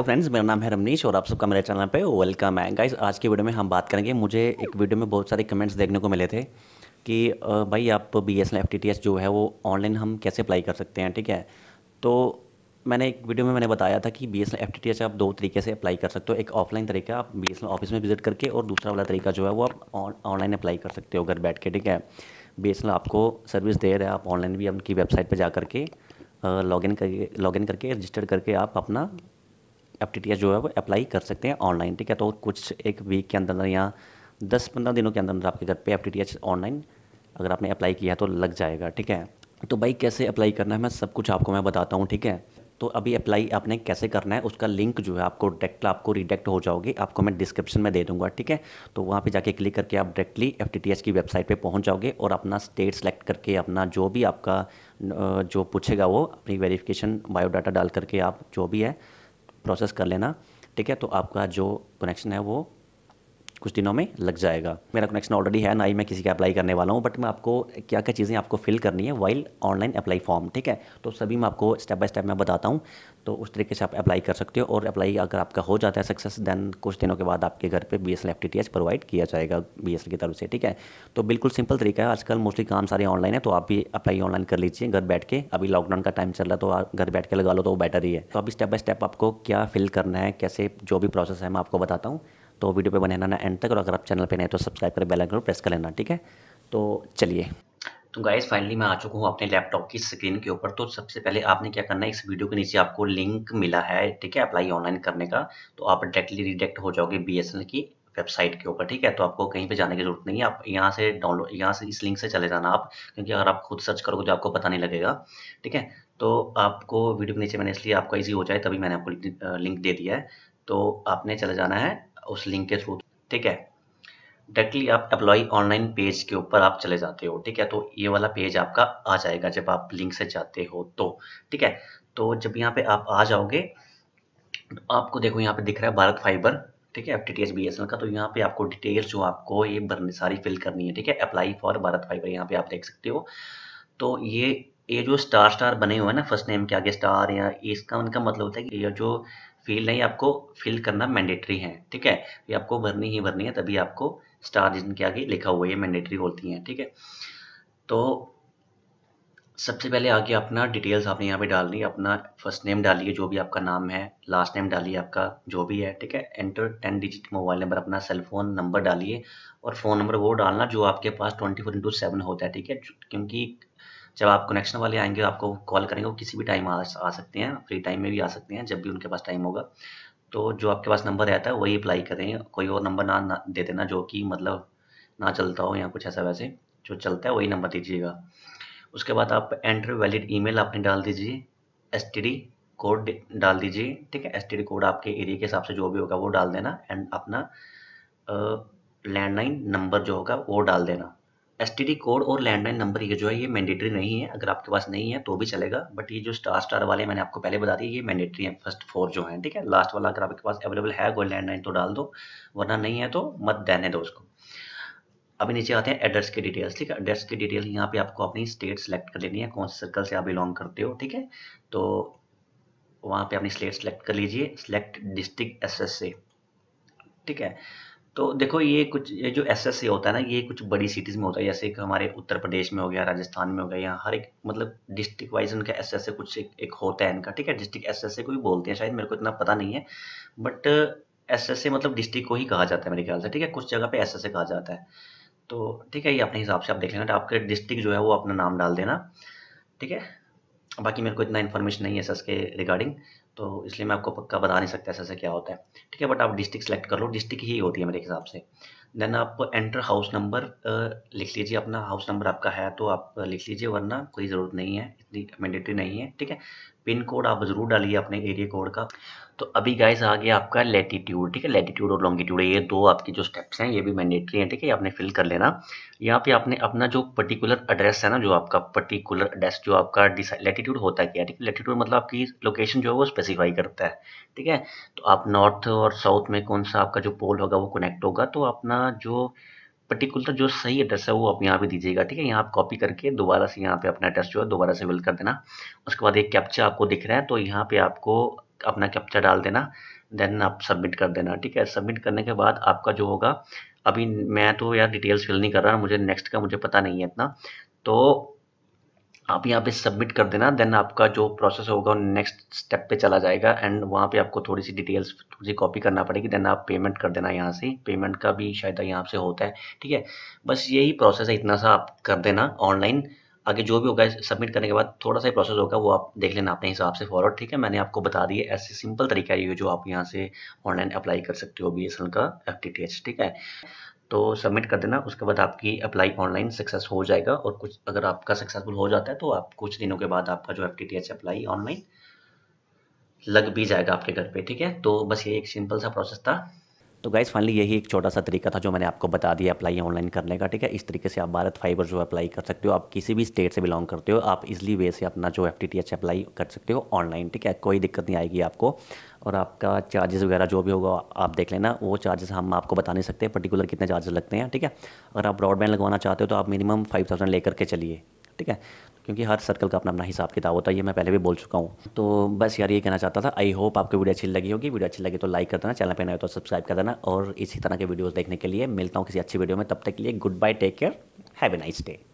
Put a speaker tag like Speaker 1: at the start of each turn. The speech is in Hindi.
Speaker 1: हेलो फ्रेंड्स मेरा नाम है रमनीश और आप सबका मेरे चैनल पे वेलकम है गाइस आज की वीडियो में हम बात करेंगे मुझे एक वीडियो में बहुत सारे कमेंट्स देखने को मिले थे कि भाई आप बी एस जो है वो ऑनलाइन हम कैसे अप्लाई कर सकते हैं ठीक है तो मैंने एक वीडियो में मैंने बताया था कि बी एस आप दो तरीके से अप्लाई कर सकते हो एक ऑफलाइन तरीका आप बी ऑफिस में विजिट करके और दूसरा वाला तरीका जो है वो आप ऑनलाइन अप्लाई कर सकते हो घर बैठ के ठीक है बी आपको सर्विस दे रहा है आप ऑनलाइन भी उनकी वेबसाइट पर जा करके लॉगिन करके लॉगिन करके रजिस्टर करके आप अपना एप्टीटीएस जो है वो अप्लाई कर सकते हैं ऑनलाइन ठीक है तो कुछ एक वीक के अंदर या दस पंद्रह दिनों के अंदर अंदर आपके घर पे एप्टीटीएस ऑनलाइन अगर आपने अप्लाई किया तो लग जाएगा ठीक है तो भाई कैसे अप्लाई करना है मैं सब कुछ आपको मैं बताता हूँ ठीक है तो अभी अप्लाई आपने कैसे करना है उसका लिंक जो है आपको डायरेक्ट आपको रिडेक्ट हो जाओगे आपको मैं डिस्क्रिप्शन में दे दूंगा ठीक है तो वहाँ पे जाके क्लिक करके आप डायरेक्टली एफ की वेबसाइट पे पहुँच जाओगे और अपना स्टेट सेलेक्ट करके अपना जो भी आपका जो पूछेगा वो अपनी वेरिफिकेशन बायोडाटा डाल करके आप जो भी है प्रोसेस कर लेना ठीक है तो आपका जो कनेक्शन है वो कुछ दिनों में लग जाएगा मेरा कनेक्शन ऑलरेडी है ना ही मैं किसी का अप्लाई करने वाला हूँ बट मैं आपको क्या क्या चीज़ें आपको फिल करनी है वाइल ऑनलाइन अप्लाई फॉर्म ठीक है तो सभी मैं आपको स्टेप बाय स्टेप मैं बताता हूँ तो उस तरीके से आप अप्लाई कर सकते हो और अप्लाई अगर आपका हो जाता है सक्सेस देन कुछ दिनों के बाद आपके घर पर बी एस एल प्रोवाइड किया जाएगा बी की तरफ से ठीक है तो बिल्कुल सिंपल तरीका है आजकल मोस्टली काम सारे ऑनलाइन है तो आप भी अप्लाई ऑनलाइन कर लीजिए घर बैठ के अभी लॉकडाउन का टाइम चल रहा है तो घर बैठ के लगा लो तो वो बेटर ही है तो अभी स्टेप बाय स्टेप आपको क्या फिल करना है कैसे जो भी प्रोसेस है मैं आपको बताता हूँ तो वीडियो पे बने रहना एंड तक और अगर आप चैनल पे नए तो सब्सक्राइब करें बेल आइकन प्रेस कर लेना ठीक है तो चलिए तो गाइज फाइनली मैं आ चुका हूँ अपने लैपटॉप की स्क्रीन के ऊपर तो सबसे पहले आपने क्या करना है इस वीडियो के नीचे आपको लिंक मिला है ठीक है अप्लाई ऑनलाइन करने का तो आप डायरेक्टली रिडायरेक्ट हो जाओगे बी की वेबसाइट के ऊपर ठीक है तो आपको कहीं पे जाने की जरूरत नहीं है आप यहाँ से डाउनलोड यहाँ से इस लिंक से चले जाना आप क्योंकि अगर आप खुद सर्च करोगे तो आपको पता नहीं लगेगा ठीक है तो आपको वीडियो के नीचे मैंने इसलिए आपका इजी हो जाए तभी मैंने आपको लिंक दे दिया है तो आपने चले जाना है उस लिंक के थ्रू ठीक है डायरेक्टली आप एम्प्लॉई ऑनलाइन पेज के ऊपर आप चले जाते हो ठीक है तो ये वाला पेज आपका आ जाएगा जब आप लिंक से जाते हो तो ठीक है तो जब यहाँ पे आप आ जाओगे तो आपको देखो यहाँ पे दिख रहा है भारत फाइबर ठीक है एफ टी टी का तो यहाँ पे आपको डिटेल्स जो आपको ये भरने सारी फिल करनी है ठीक है अप्लाई फॉर भारत फाइबर यहाँ पे आप देख सकते हो तो ये ये जो स्टार स्टार बने हुए हैं ना फर्स्ट नेम के आगे स्टार या इसका उनका मतलब होता है कि ये जो फील्ड है ये आपको फिल करना मैंडेटरी है ठीक है ये आपको भरनी ही भरनी है तभी आपको स्टार जिनके आगे लिखा हुआ है मैंडेटरी होती हैं ठीक है तो सबसे पहले आगे अपना डिटेल्स आपने यहाँ पे डालनी अपना फर्स्ट नेम डालिए जो भी आपका नाम है लास्ट नेम डालिए आपका जो भी है ठीक है enter ten digit mobile number अपना सेल फोन नंबर डालिए और फ़ोन नंबर वो डालना जो आपके पास ट्वेंटी फोर इंटू सेवन होता है ठीक है क्योंकि जब आप कनेक्शन वाले आएंगे आपको कॉल करेंगे वो किसी भी टाइम आ, आ सकते हैं फ्री टाइम में भी आ सकते हैं जब भी उनके पास टाइम होगा तो जो आपके पास नंबर रहता है वही अप्लाई करें कोई और नंबर ना, ना दे देना जो कि मतलब ना चलता हो या कुछ ऐसा वैसे जो चलता है वही नंबर दीजिएगा उसके बाद आप एंटर वैलिड ईमेल आपने डाल दीजिए एस कोड डाल दीजिए ठीक है एस कोड आपके एरिया के हिसाब से जो भी होगा वो डाल देना एंड अपना लैंडलाइन नंबर जो होगा वो डाल देना एस कोड और लैंडलाइन नंबर ये जो है ये मैंडेटरी नहीं है अगर आपके पास नहीं है तो भी चलेगा बट ये जो स्टार स्टार वाले मैंने आपको पहले बता दिए ये मैंडेटरी है फर्स्ट फोर जो है ठीक है लास्ट वाला अगर आपके पास अवेलेबल है कोई लैंडलाइन तो डाल दो वरना नहीं है तो मत देने दो उसको अभी नीचे आते हैं एड्रेस की डिटेल्स ठीक है एड्रेस की डिटेल यहाँ पे आपको अपनी स्टेट सेलेक्ट कर लेनी है कौन से सर्कल से आप बिलोंग करते हो ठीक है तो वहाँ पे अपनी स्टेट सेलेक्ट कर लीजिए सेलेक्ट डिस्ट्रिक्ट एस ठीक है तो देखो ये कुछ ये जो एस एस होता है ना ये कुछ बड़ी सिटीज़ में होता है जैसे कि हमारे उत्तर प्रदेश में हो गया राजस्थान में हो गया या हर एक मतलब डिस्ट्रिक्ट वाइज उनका एस एस कुछ एक, एक होता है इनका ठीक है डिस्ट्रिक्ट एस एस को भी बोलते हैं शायद मेरे को इतना पता नहीं है बट एस एस मतलब डिस्ट्रिक्ट को ही कहा जाता है मेरे ख्याल से ठीक है कुछ जगह पे एस एस कहा जाता है तो ठीक है ये अपने हिसाब से आप देख लेना तो आपके डिस्ट्रिक्ट जो है वो अपना नाम डाल देना ठीक है बाकी मेरे को इतना इन्फॉर्मेशन नहीं है एस के रिगार्डिंग तो इसलिए मैं आपको पक्का बता नहीं सकता एस क्या होता है ठीक है बट आप डिस्ट्रिक्ट सेलेक्ट कर लो डिस्ट्रिक्ट ही होती है मेरे हिसाब से देन आप एंटर हाउस नंबर लिख लीजिए अपना हाउस नंबर आपका है तो आप लिख लीजिए वरना कोई ज़रूरत नहीं है इतनी मैंडेटरी नहीं है ठीक है पिन कोड आप ज़रूर डालिए अपने एरिया कोड का तो अभी गाइस आ गया आपका लेटीट्यूड ठीक है लेटीट्यूड और लॉन्गिट्यूड ये दो आपके जो स्टेप्स हैं ये भी मैंडेटरी हैं ठीक है ये आपने फिल कर लेना यहाँ पे आपने अपना जो पर्टिकुलर एड्रेस है ना जो आपका पर्टिकुलर एड्रेस जो आपका लेटीट्यूड होता है क्या ठीक है लेटीट्यूड मतलब आपकी लोकेशन जो है वो स्पेसिफाई करता है ठीक है तो आप नॉर्थ और साउथ में कौन सा आपका जो पोल होगा वो कनेक्ट होगा तो अपना जो पर्टिकुलर तो जो सही एड्रेस है वो आप यहाँ पे दीजिएगा ठीक है यहाँ आप कॉपी करके दोबारा से यहाँ पे अपना एड्रेस जो है दोबारा से फिल कर देना उसके बाद एक कैप्चा आपको दिख रहा है तो यहाँ पे आपको अपना कैप्चा डाल देना देन आप सबमिट कर देना ठीक है सबमिट करने के बाद आपका जो होगा अभी मैं तो यार डिटेल्स फिल नहीं कर रहा मुझे नेक्स्ट का मुझे पता नहीं है इतना तो आप यहाँ पे सबमिट कर देना देन आपका जो प्रोसेस होगा नेक्स्ट स्टेप पे चला जाएगा एंड वहाँ पे आपको थोड़ी सी डिटेल्स थोड़ी सी कॉपी करना पड़ेगी देन आप पेमेंट कर देना यहाँ से पेमेंट का भी शायद यहाँ से होता है ठीक है बस यही प्रोसेस है इतना सा आप कर देना ऑनलाइन आगे जो भी होगा सबमिट करने के बाद थोड़ा सा प्रोसेस होगा वो आप देख लेना अपने हिसाब से फॉरवर्ड ठीक है मैंने आपको बता दिया ऐसे सिंपल तरीका ये जो आप यहाँ से ऑनलाइन अप्लाई कर सकते हो बी का एफ ठीक है तो सबमिट कर देना उसके बाद आपकी अप्लाई ऑनलाइन सक्सेस हो जाएगा और कुछ अगर आपका सक्सेसफुल हो जाता है तो आप कुछ दिनों के बाद आपका जो एफ अप्लाई ऑनलाइन लग भी जाएगा आपके घर पे ठीक है तो बस ये एक सिंपल सा प्रोसेस था तो गाइज़ फाइनली यही एक छोटा सा तरीका था जो मैंने आपको बता दिया अप्लाई ऑनलाइन करने का ठीक है इस तरीके से आप भारत फाइबर जो अप्लाई कर सकते हो आप किसी भी स्टेट से बिलोंग करते हो आप इजली वे से अपना जो एफ अप्लाई कर सकते हो ऑनलाइन ठीक है कोई दिक्कत नहीं आएगी आपको और आपका चार्जेस वगैरह जो भी होगा आप देख लेना वो चार्जेस हम आपको बता नहीं सकते पर्टिकुलर कितने चार्जेस लगते हैं ठीक है अगर आप ब्रॉडबैंड लगवाना चाहते हो तो आप मिनिमम फाइव थाउजेंड लेकर के चलिए ठीक है क्योंकि हर सर्कल का अपना अपना हिसाब किताब होता है ये मैं पहले भी बोल चुका हूँ तो बस यार ये कहना चाहता था आई होप आपको वीडियो अच्छी लगी होगी वीडियो अच्छी लगी तो लाइक कर देना चैनल पर नए तो सब्सक्राइब कर देना और इसी तरह के वीडियोज़ देखने के लिए मिलता हूँ किसी अच्छी वीडियो में तब तक के लिए goodbye take care have a nice day